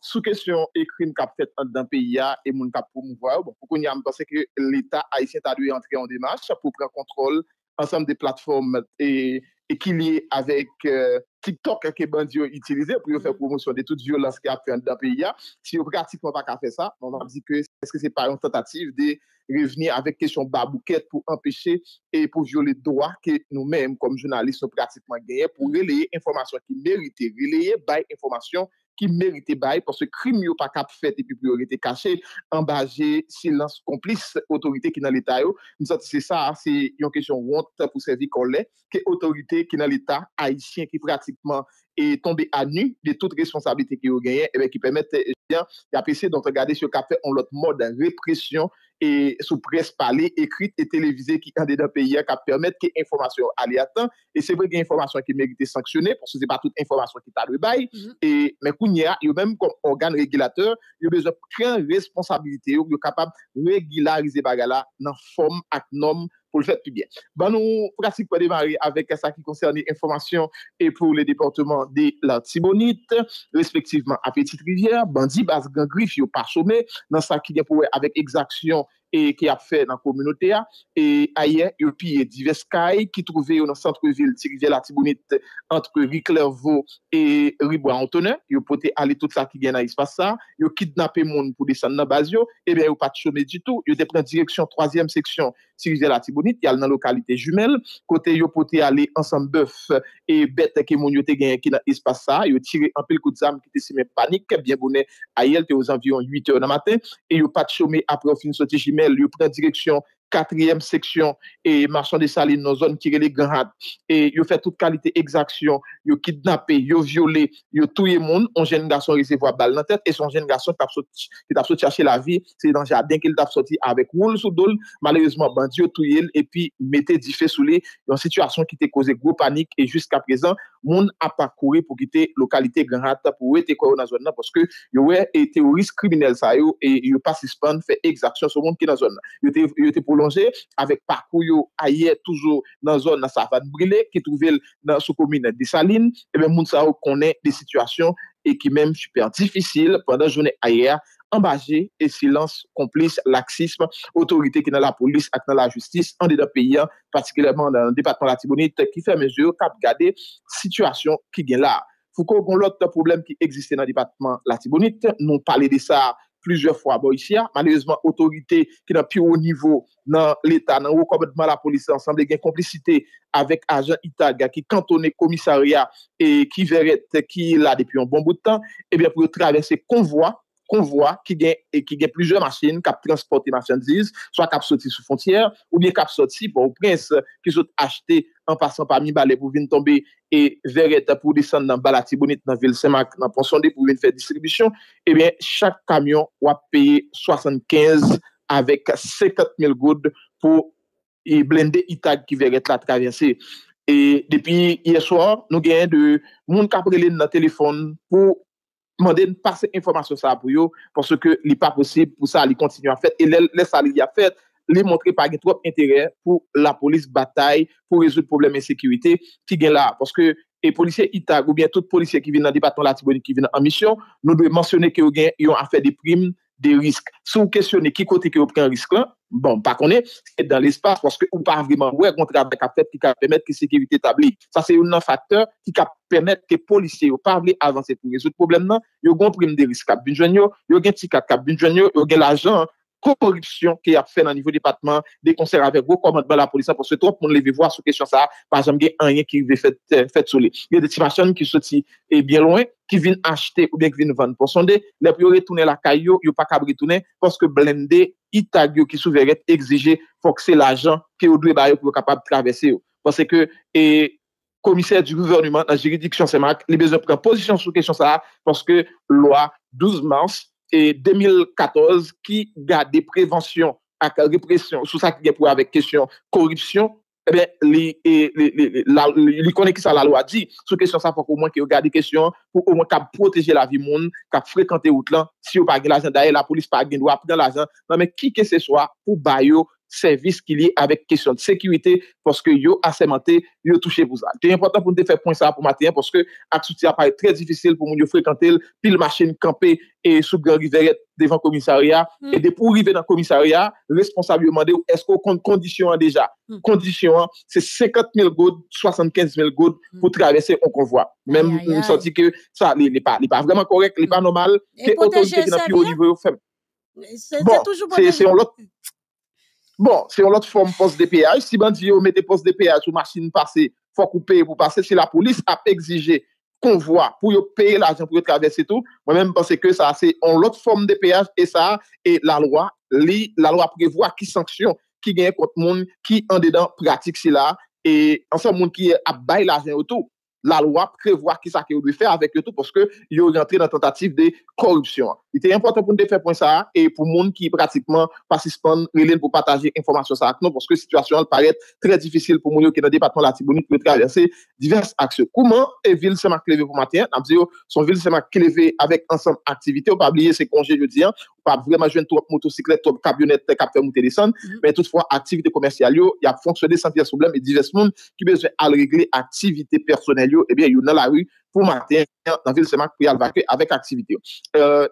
sous question et crimes qu'a fait dans le pays et mon cap promouvoir. Bon, pour qu'on y a pensé que l'État haïtien a dû entrer en démarche pour prendre contrôle ensemble des plateformes et, et qui lient avec euh, TikTok TikTok hein, que Bandio utilisé pour faire mm-hmm. promotion de toute violence qui a fait dans le pays. Hein. Si on pratiquement pas faire ça, on a dit que ce que c'est pas une tentative de revenir avec question babouquette pour empêcher et pour violer droit que nous-mêmes comme journalistes nous pratiquement gagnés pour relayer information qui mérite, relayer by information ki merite bay pou se krim yo pa kap fete epi priorite kache, ambaje, silans, komplis, otorite ki nan l'Eta yo. Nou sa ti se sa, se yon kesyon wante pou sevi kon le, ke otorite ki nan l'Eta, aishen ki pratikman et tombe anu de tout responsabilité ki ou genyen, et ben ki pèmète apése d'on te gade si ou ka fè an lot mode repression, et sou presse pale, ekrite, et televize, ki kande d'un pèyen ka pèmète ki informasyon alè atan, et c'est vrai ki informasyon ki mèrite sanksyonè, pò se zè pa tout informasyon ki talou bay, mm-hmm. et mè kou nye a, yo mèm kon organe régulateur, yo bezè pren responsabilité ou yo kapab régularize bagala nan fòm ak nom pour le faire plus bien. Ben, nous pratiquons démarrer avec ça qui concerne l'information et pour les départements de Tibonite, respectivement à Petite-Rivière, Bandit, Basse-Gangriffe, pas dans ça qui est pour avec exaction et qui a fait dans la communauté hein. et ailleurs il pillé divers cailles qui trouvaient dans le centre-ville rivière la Tibounite entre Riclervaux et ribois antonin ils ont aller tout ça qui vient dans l'espace ça ils ont kidnappé monde pour descendre dans base et eh bien ils pas chômé du tout ils ont pris direction troisième section rivière la Tibonite. il y a dans localité jumelle côté ils ont aller ensemble bœuf et bête qui mon yo gagné qui dans espace ça ils ont tiré un peu le coup de zame qui était semé panique bien bonnet ailleurs aux environs 8 heures du matin et ils ont pas chômé après fin sortie jumelle elle lui prend direction quatrième section et marchand des salines dans zones qui est les grandes et ils fait toute qualité exaction ils kidnappé ils violé ils tué monde un jeune garçon recevoir balle dans tête et son jeune garçon qui a sorti chercher la vie c'est dans le jardin qu'il a sorti avec roule sous malheureusement malheureusement bandit tué et puis mettait du fait sous les une situation qui t'a causé gros panique et jusqu'à présent monde a couru pour quitter localité grand pour être dans zone parce que yo et terroriste criminel ça et yo pas suspendre fait exaction sur monde qui dans zone yo était pour avec parcours ailleurs toujours dans zone dans la savane brûlée qui trouvait dans sous commune de Saline et eh ben moun connaît des situations et qui même super difficile pendant journée ailleurs embagé et silence complice laxisme autorité qui dans la police et dans la justice en dedans pays hein, particulièrement dans le département de la Tibonite qui fait mesure cap garder situation qui vient là Foucault, l'autre problème qui existait dans le département de la Tibonite, nous parlons de ça plusieurs fois. Bon, ici y a, malheureusement, autorité qui n'a plus haut niveau dans l'État, dans l'encombrement de la police, ensemble, il y a complicité avec agent Itaga, qui cantonne le commissariat et qui verrait qu'il y a depuis un bon bout de temps, eh bien, pour traverser convoi, konvoi, ki gen plusieurs machines kap transporte marchandise, soit kap soti sous frontière, ou bien kap soti bon, prince, ki sot achete en passant parmi balè pou vin tombe et verète pou disen nan balati bonite nan vil semak, nan pon sondé pou vin fè distribution, eh et bien, chak kamyon wap paye 75 avèk 70 000 goud pou blende itag ki verète la traviense. Et depi yè soir, nou gen de moun kap relè nan telefon pou demander de passer information ça pour eux parce que n'est pas possible pour ça ils continuent à faire et les les à faire les montrer par trop intérêt pour la police bataille pour résoudre problème de sécurité qui est là parce que les policiers Itag ou bien les policiers qui viennent dans le département de la qui viennent en mission nous devons mentionner qu'ils ont affaire des primes des risques si vous qui côté qui aucun risque là hein, Bon, pa konen, et dan l'espace, woske ou pa vriman wè, kontra beka pep ki ka pemet ki sikirit etabli. Sa se yon nan faktor ki ka pemet ki polisye ou pa vli avans etabli. Sout problem nan, yon gonprim de risikap binjonyo, yon gen tikat kap binjonyo, yon gen l'ajan, korupsyon ki ap fè nan nivou depatman de konser avèk wò, komatman la polisan pou se troup moun le viw wò sou kesyon sa par azam gen anye ki viw fèt solè. Ye de ti fasyon ki soti e bie louè ki vin achete ou bèk vin van. Po sonde, le priore tounè la kayo, yo pa kabri tounè, porske blende itagyo ki sou verèt exije fòkse la jan ke ou dwe bayo pou wò kapab travèse yo. Porsè ke komisèr eh, di gouvernement, la jiridik chansè mak, li bezè prè posisyon sou kesyon sa porske loa 12 mars 2014, e ki ga de prevensyon ak represyon, sou sa ki gen pou avek kesyon korupsyon, eh li konen ki sa la lo a di, sou kesyon sa pou konwen ki yo ga de kesyon pou konwen ka proteje la vi moun, ka frekante out lan, si yo pa gen la zan daye la polis pa gen do ap gen la zan, nan men ki ke se soa ou bayo servis ki li avek kesyon de sekwite poske yo asemante yo touche pou zan. Ke impotant pou nte fe pon sa pou maten poske aksouti apare tre difisil pou moun yo frekante pil machen kampe e soubren riveret devan komisaria e de pou rive nan komisaria responsable yo mande ou esko kon kondisyon an deja kondisyon an se 50.000 goud 75.000 goud pou travesse on konvoi men moun santi ke sa li pa li pa vreman korek li pa normal ke otomite ki nan pi ou li vre Fem Bon se yon lot Bon, se yon lot form pos de peyaj, si ban di yo mette pos de peyaj ou machine pase, fok ou peyaj pou pase, se la polis ap exige konvoi pou yo peyaj l'ajen pou yo travesse tout, mwen mèm pense ke sa se yon lot form de peyaj e sa, e la loa li, la loa prevoi ki sanksyon, ki gen kote moun, ki an dedan pratik si la, e an son moun ki ap bay l'ajen ou tout. la lwa prevoa ki sa ke ou dwi fe avèk yo tou poske yo yon tre nan tentatif de korupsyon. Ite yon poten pou nou de fe pou yon sa e pou moun ki pratikman pasispan pou pataje informasyon sa ak nou poske situasyon al paret tre difícil pou moun yo ki nan depatman la tibouni pou yon travesse divers aksyon. Kouman e vil seman kleve pou matyen? Namze yo, son vil seman kleve avèk ansem aktivite ou pabliye se konje yon diyan pa vreman jwen ton motosiklet, ton kabyonet te kapte mouten disan, mm-hmm. men toutfwa aktivite komersyal yo, yap fonksyoner san piye soublem, e di jesmon ki bezwen al regle aktivite personel yo, ebyen eh yo nan la rou pou mater nan vilsemak pou yal vakey avèk aktivite yo.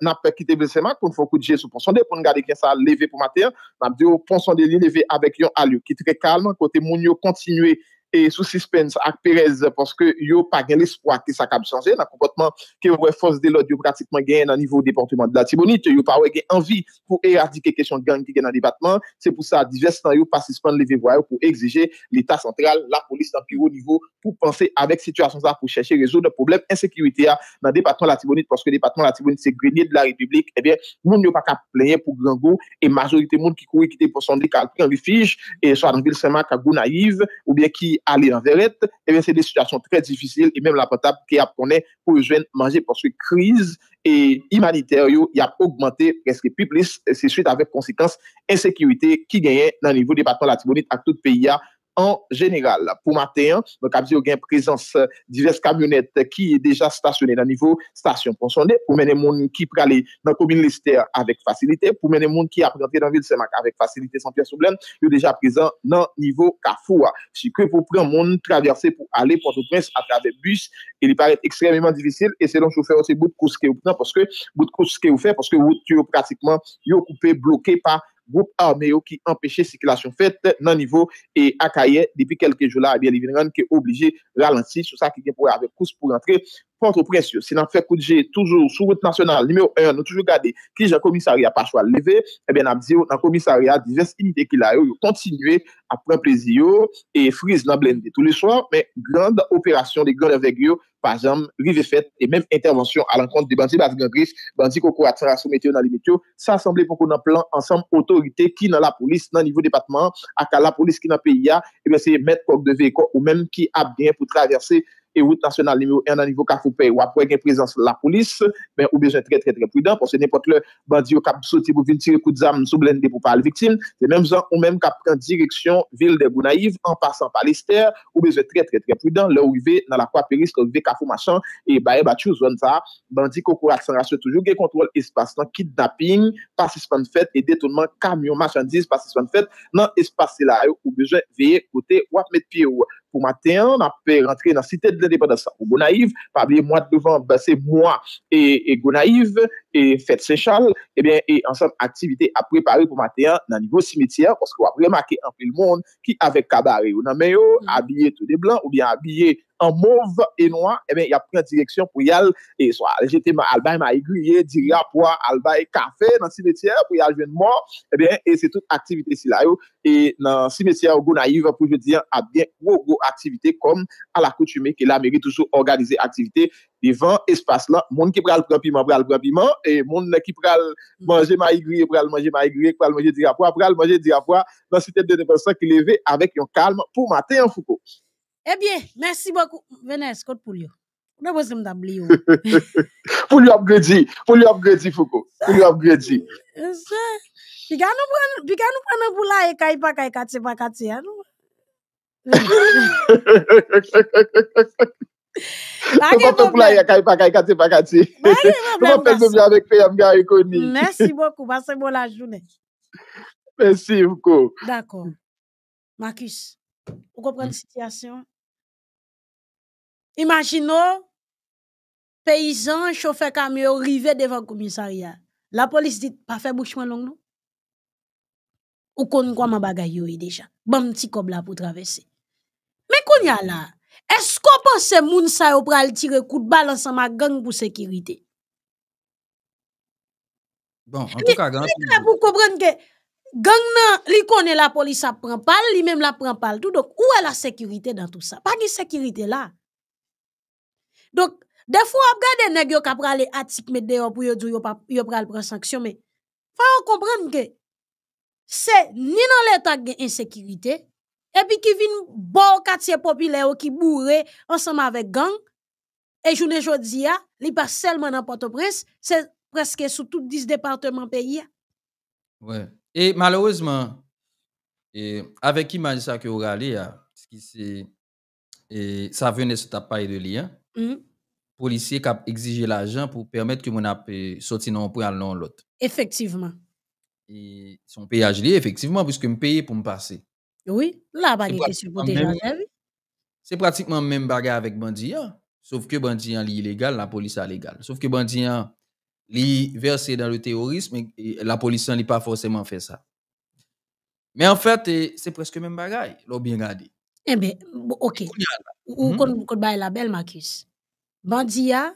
Nap pekite vilsemak, kon fokou diye sou ponsonde, pon gade kwen sa leve pou mater, mabdi yo ponsonde li leve avèk yon al yo, ki tre kalman, kote moun yo kontinue e sou suspense ak perez poske yo pa gen l'espoak ki sa kab chanje nan kompotman ki wè fòs de lòd yo pratikman gen nan nivou deportement de la Tibonite yo pa wè gen anvi pou eradike kesyon gen ki gen nan debatman se pou sa divestan yo pasispande le vevwayo pou exige l'Etat Sentral la polis nan piro nivou pou panse avek situasyon sa pou chèche rezou nan problem ensekirite ya nan debatman la Tibonite poske debatman la Tibonite se grenye de la Republik ebyè eh moun yo pa ka pleye pou gran go aller en verrette, et eh bien c'est des situations très difficiles et même la potable qui a pour pour jeunes manger parce que crise et humanitaire y a augmenté presque plus plus, c'est suite avec conséquence insécurité qui gagnait dans le niveau département de la Tibonite à tout pays En general, pou maten, nou kabzi ou gen prezans euh, divers kabyonet ki e deja stasyonè nan nivou stasyon pon sonè, pou menè moun ki pralè nan kombin lister avèk fasylite, pou menè moun ki apresantè nan vil semak avèk fasylite san piè soublèn, yo deja prezant nan nivou kafouwa. Si kè pou pran moun traversè pou alè porto prens apravè bus, e li parè ekstremèman divisil, e se don chou fè osè bout kous kè ou fè, porske bout kous kè ou fè, porske ou tuyo pratikman yo koupe blokè pa. Groupe armé yo ki empèche sikilasyon fèt nan nivou e akaye depi kelke jou la, e eh bien li vinran ki oblige ralansi sou sa ki gen pou ave kous pou rentre. Kontre prens yo, se nan fè koutje toujou sou route nasyonal, nimeyo 1, nou toujou gade ki jan komisariya pa chwa leve, e eh bien nan komisariya divers inite ki la yo yo kontinue apren plezi yo e friz nan blende tou le soan, men grande operasyon de grande vek yo Par exemple, rive fète et même intervention à l'encontre des bandits bas gangriffes, bandits qu'on croit à s'en metter dans les métiers, s'assembler pour qu'on emplante ensemble autorité qui, dans la police, dans le niveau département, à la police qui n'en paye rien, et eh bien c'est mettre quoi que de véhicules ou même qui a bien pour traverser les routes nationales, et dans le niveau qu'il faut payer ou à quoi qu'il y ait présence de la police, mais ou bien c'est très très très prudent, parce que n'importe le bandit ou qui a sauté ou qui a tiré coup de zame ou qui a sauté ou qui a tiré coup de zame, c'est même ou même qui a pris direction ville de Gounaïve en passant par Fou machan, e baye bachou zwan sa Bandi koko ak san rasyon toujou Ge kontrol espasyon, kit daping Pasispan fet, e detounman kamyon Machan diz, pasispan fet, nan espasyon La ou bejwen veye kote wap met pi ou pou Matéan, nan pe rentre nan site de l'independence ou Gonaive, pa biye mwa devan basse mwa e Gonaive, e fet sechal, ebyen, eh e ansan aktivite a prepari pou Matéan nan nivou simetiyan, koskwa prema ke anpil moun, ki avek kabare ou nan oh, meyo, mm. abye tout de blan, oubyen abye anmouv enwa, ebyen, eh ya pren direksyon pou yal, e swa, jete mwa albay ma iguye, diria pouwa albay kafe nan simetiyan, pou yal jwen mwa, ebyen, eh e se tout aktivite si la yo, et dans cimetière au naïve pour je dire à bien gros gros activité comme à l'accoutumée que la mairie toujours organiser activité devant espace là monde qui pral prend piment pral prend piment et monde qui pral mm. manger maigre pral manger maigre pral manger dirapois pral manger dirapois dans cité de personnes qui levé avec un calme pour matin en Foucault Eh bien, merci beaucoup Venez Côte pour lui. Non, a besoin je Pour lui upgrader, pour lui upgrader, Foucault. Pour lui upgrader. Puis quand nous prenons pour là, il n'y a pas de cas, à nous. Nous prenons pour là, il n'y a pas de eh, cas, c'est pa cas. avec Péam Merci beaucoup, passez bon la journée. Merci beaucoup. D'accord. Marcus, vous comprenez la situation? Imaginons, paysan, chauffeur camion, rivé devant le commissariat. La police dit, pas faire bouchement long, non? ou kon kwa ma bagay yo e déjà bon petit cob là pour traverser mais qu'on y a là est-ce qu'on pense moun sa yo pral tirer coup de balle ensemble gang pour sécurité bon en tout cas gang pour comprendre que gang nan li connaît la police a prend pas li même la prend pas tout donc où est la sécurité dans tout ça pas de sécurité là donc des fois on regarde nèg yo ka pral atik mais dehors pour yo di yo pa yo pral prendre sanction mais faut comprendre que c'est ni dans l'état d'insécurité, et puis qui vient bon quartier populaire qui bourré ensemble avec gang, et je ne dis parcelles ah, pas seulement dans Port-au-Prince, c'est presque sous tous 10 départements pays. Ah. Ouais. Et malheureusement, et avec ça que vous avez ah, ce qui c'est ça venait sur ta paille de lien, hein. mm-hmm. policiers policier qui a exigé l'argent pour permettre que mon appel sortir non pour ou l'autre. Effectivement et son péage lié, effectivement, puisque me paye pour me passer. Oui, la supporté dans C'est pratiquement même bagarre avec Bandia, hein. sauf que Bandia est hein, illégal, la police est légale. Sauf que Bandia est hein, versé dans le terrorisme et la police n'est pas forcément fait ça. Mais en fait, eh, c'est presque même bagaille, l'a bien regardé. Eh bien, ok. Ou mhm. qu'on baille la belle, Marcus. Bandia,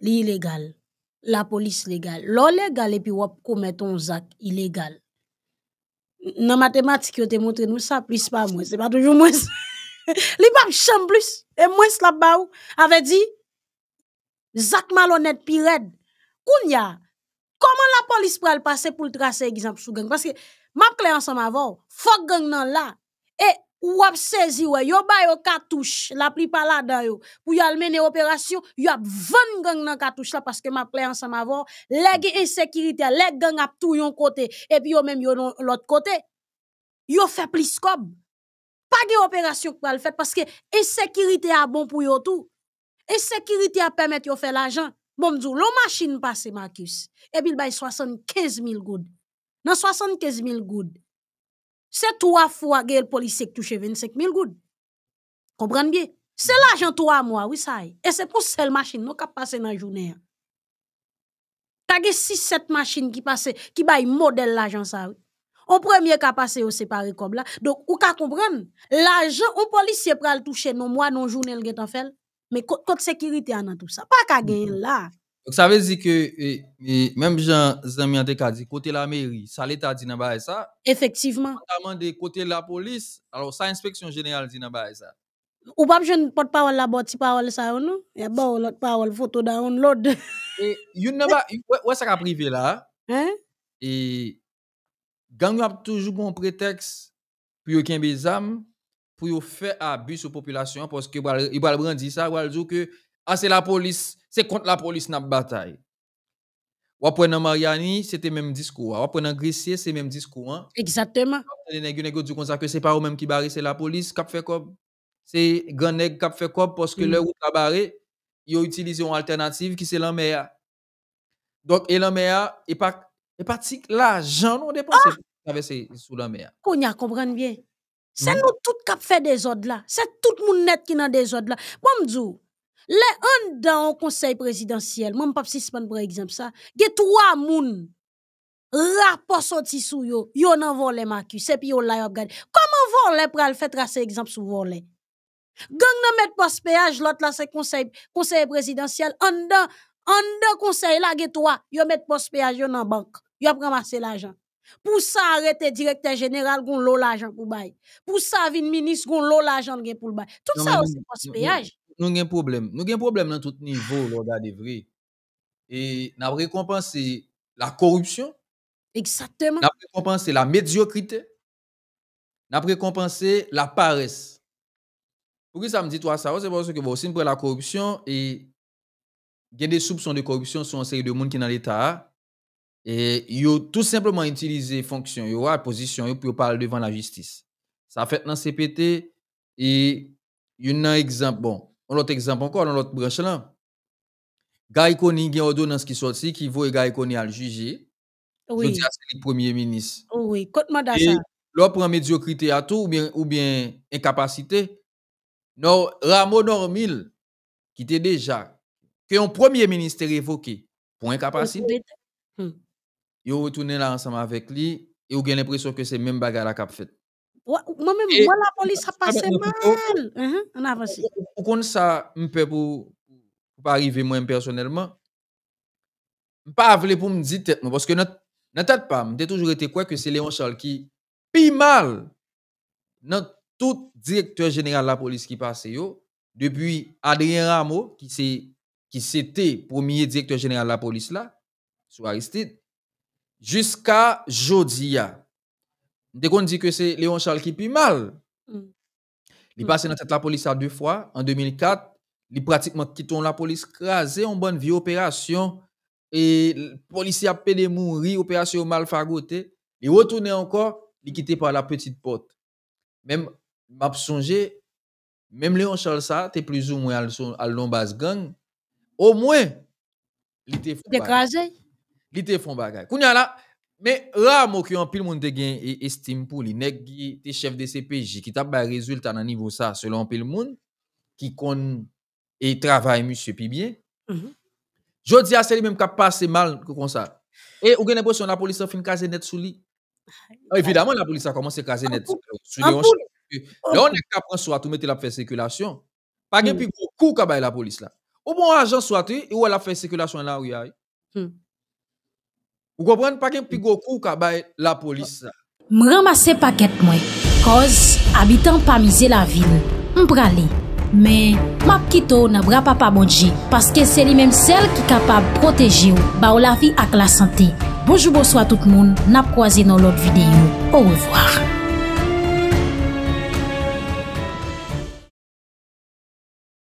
illégal. la polis legal, lò legal epi wop koumeton Zak ilegal. Nan matematik yo te montre nou sa plis pa mwen, se pa toujou mwen. <laughs> Li bab chan blis e mwen slap ba ou, ave di Zak malonet pi red, koun ya koman la polis pral pase pou l trase egizan psou gen, paske map kle ansan ma vò, fok gen nan la ou ap saisi wè yo ba yo cartouche la pli pa la yo pour yo mener opération yo ap van gang nan cartouche la parce que m'a play ensemble avant les insécurité les gang ap tout yon côté et puis yo même yo l'autre côté yo fait plus comme pas d'opération opération pour le faire parce que insécurité a bon pour yo tout insécurité a permettre yo faire l'argent bon m'dou l'on machine passe Marcus et puis il bay 75 000 goud dans 75 000 goud Se 3 fwa ge el polisye ki touche 25 000 goud. Kompran biye? Se l ajan 3 mwa, wisay. E se pou sel masjene, nou ka pase nan jounen. Ta ge 6-7 masjene ki pase, ki bayi model l ajan sa. Ou premye ka pase ou separe kob la. Donk ou ka kompran, l ajan ou polisye pral touche nan mwa nan jounen l getan fel. Me kote sekirite anan tout sa. Pa ka gen l laf. Donc ça veut dire que même Jean Zami a dit côté la mairie, ça l'État dit dans ça. Effectivement. Notamment côté la police, alors ça inspection générale dit dans ça. Ou pas ne porte parole la botte parole ça non Il y a bon l'autre parole photo download. Et you know ouais ça privé là. Hein Et gang a toujours bon prétexte pour qu'il des pour faire abus aux population parce que il va brandir ça, il va dire que ah c'est la police c'est contre la police n'a bataille. Wapwen dans Mariani, c'était même discours. Wapwen hein. dans Grissier, c'est même discours. Hein? Exactement. Les nègres nèg du ça que c'est pas eux-mêmes qui barrent, c'est la police qui fait quoi. C'est grand nèg qui fait quoi parce que mm. là où barré, ils ont utilisé une alternative qui c'est l'AMEA. Donc, l'AMEA l'enmer, et pas, et pas l'argent non dépensé ah! sous comprendre bien. C'est mm. nous tous qui fait des ordres là. C'est tout le monde net qui a des ordres là. Bon, le un dans le conseil présidentiel, même pas si c'est exemple ça, il y a trois mouns, rapport sorti sous yo, yo nan volé les et puis yo la yop gade. Comment volé pour aller faire tracer exemple sou volé? Gang nan met pas péage, l'autre là c'est conseil, conseil présidentiel, Un dans, en dans conseil là, il y a trois, yo met pas péage, yo nan banque, yo pramasse l'argent. Pour ça, arrêter directeur général, gon l'argent pour bail. Pour ça, vin ministre, gon l'argent pour bail. Tout ça, c'est pas ce péage. Nous avons un problème. Nous avons un problème dans tout niveau, l'ordre des vrais. Et nous avons récompensé la corruption. Exactement. Nous avons récompensé la médiocrité. Nous avons récompensé la paresse. Pourquoi ça me dit ça C'est parce que vous aussi, vous prenez la corruption. Et il y des soupçons de corruption sur un série de monde qui dans dans l'État. Et ils ont tout simplement utilisé les fonctions. Ils ont la position pour parler devant la justice. Ça fait dans le CPT, ils ont un exemple. Bon. On l'autre exemple encore, dans l'autre branche là. Guy Koni, il y a une ordonnance qui sort, qui vaut Guy Koni à le juger. Oui. Je dis ah, c'est le premier ministre. Oh oui, côte prend médiocrité à tout ou bien, incapacité. Non, Ramon Normil, qui était déjà, que un premier ministre évoqué pour incapacité, il hum. retourné là ensemble avec lui et il a l'impression que c'est même bagarre qu'a fait moi-même, la police a ah, passé mal. Uh-huh, on avance. Pourquoi ça, je peux pas arriver moi personnellement? Je pas pour me dire parce que pas, toujours été quoi que c'est Léon Charles qui pis mal dans tout directeur général de la police qui passait depuis Adrien Rameau, qui c'est qui c'était premier directeur général de la police là, Aristide, jusqu'à Jodia. Dès qu'on dit que c'est Léon Charles qui pue mal, mm. il mm. passe dans la police à deux fois. En 2004, il pratiquement quitté la police, crasé en bonne vie, opération. Et le policier a pédé mourir, opération mal fagotée. Il retourne encore, il quitté par la petite porte. Même, m'a songé, même Léon Charles, ça, t'es plus ou moins à l'ombase gang. Au moins, il était écrasé. Il était là, mais rarement que en pile monde te gain e-, estime pour les nèg qui te chef de CPJ qui t'a ba résultat dans niveau ça selon pile monde qui kon et travaille monsieur Pibien. bien. Mm -hmm. Jodi a c'est lui même qui passe mal comme ça. Et ou gain l'impression la police a fin caser net sous lui. Évidemment la police a commencé caser net sous lui. Là ah, on oh. est capable soit tout mettre la faire circulation. Pas gain hmm. plus gros coup ka la police là. Ou bon agent soit ou elle a fait circulation là où y a. Ou gopwen pakem pi gok ou kabay la polis. M ramase paket mwen. Koz, abitan pa mize la vil. M prale. Men, map kito nan bra pa pa mounje. Paske se li menm sel ki kapab proteji ou. Ba ou la vi ak la sante. Bojoubo swa tout moun. Nap kwa zi nan lot videyo. Ou revoar.